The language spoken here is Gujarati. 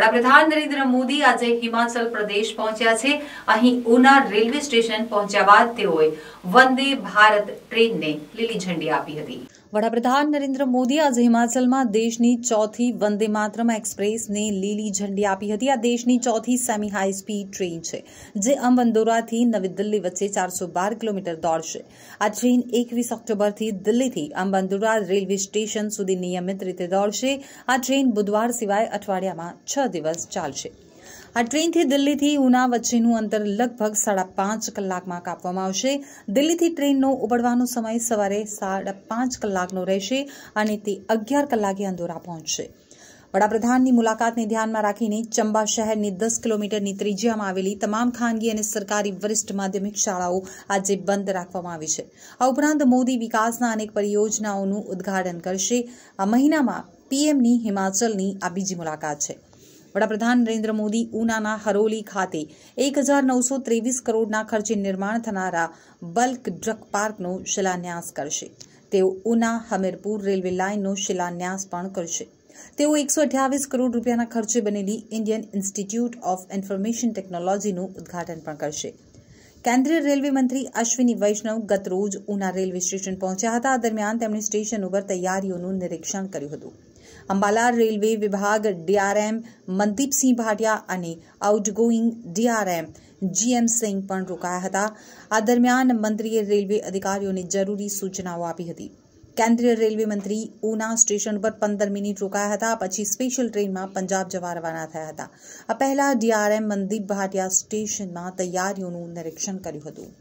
વડાપ્રધાન નરેન્દ્ર મોદી આજે હિમાચલ પ્રદેશ પહોંચ્યા છે અહીં ઉના રેલવે સ્ટેશન પહોંચ્યા બાદ તેઓએ વંદે ભારત ટ્રેનને લીલી ઝંડી આપી હતી વડાપ્રધાન નરેન્દ્ર મોદી આજે હિમાચલમાં દેશની ચોથી વંદે માતરમ એક્સપ્રેસને લીલી ઝંડી આપી હતી આ દેશની ચોથી સેમી હાઈ સ્પીડ ટ્રેન છે જે અંબંદોરાથી નવી દિલ્હી વચ્ચે ચારસો બાર કિલોમીટર દોડશે આ ટ્રેન એકવીસ ઓક્ટોબરથી દિલ્હીથી અંબંદોરા રેલવે સ્ટેશન સુધી નિયમિત રીતે દોડશે આ ટ્રેન બુધવાર સિવાય અઠવાડિયામાં છ દિવસ ચાલશે આ ટ્રેનથી દિલ્હીથી ઉના વચ્ચેનું અંતર લગભગ સાડા પાંચ કલાકમાં કાપવામાં આવશે દિલ્હીથી ટ્રેનનો ઉપડવાનો સમય સવારે સાડા પાંચ કલાકનો રહેશે અને તે અગિયાર કલાકે અંદોરા પહોંચશે વડાપ્રધાનની મુલાકાતને ધ્યાનમાં રાખીને ચંબા શહેરની દસ કિલોમીટરની ત્રિજ્યામાં આવેલી તમામ ખાનગી અને સરકારી વરિષ્ઠ માધ્યમિક શાળાઓ આજે બંધ રાખવામાં આવી છે આ ઉપરાંત મોદી વિકાસના અનેક પરિયોજનાઓનું ઉદ્ઘાટન કરશે આ મહિનામાં પીએમની હિમાચલની આ બીજી મુલાકાત છે વડાપ્રધાન નરેન્દ્ર મોદી ઉનાના હરોલી ખાતે એક હજાર નવસો ત્રેવીસ કરોડના ખર્ચે નિર્માણ થનારા બલ્ક ડ્રગ પાર્કનો શિલાન્યાસ કરશે તેઓ ઉના હમીરપુર રેલવે લાઇનનો શિલાન્યાસ પણ કરશે તેઓ એકસો અઠ્યાવીસ કરોડ રૂપિયાના ખર્ચે બનેલી ઇન્ડિયન ઇન્સ્ટિટ્યૂટ ઓફ ઇન્ફોર્મેશન ટેકનોલોજીનું ઉદઘાટન પણ કરશે કેન્દ્રીય રેલવે મંત્રી અશ્વિની વૈષ્ણવ ગત રોજ ઉના રેલવે સ્ટેશન પહોંચ્યા હતા દરમિયાન તેમણે સ્ટેશન ઉપર તૈયારીઓનું નિરીક્ષણ કર્યું હતું અંબાલા રેલવે વિભાગ ડીઆરએમ મનદીપસિંહ ભાટિયા અને આઉટગોઈંગ ડીઆરએમ જીએમ સિંઘ પણ રોકાયા હતા આ દરમિયાન મંત્રીએ રેલવે અધિકારીઓને જરૂરી સૂચનાઓ આપી હતી કેન્દ્રીય રેલવે મંત્રી ઉના સ્ટેશન પર પંદર મિનિટ રોકાયા હતા પછી સ્પેશિયલ ટ્રેનમાં પંજાબ જવા રવાના થયા હતા આ પહેલા ડીઆરએમ મનદીપ ભાટિયા સ્ટેશનમાં તૈયારીઓનું નિરીક્ષણ કર્યું હતું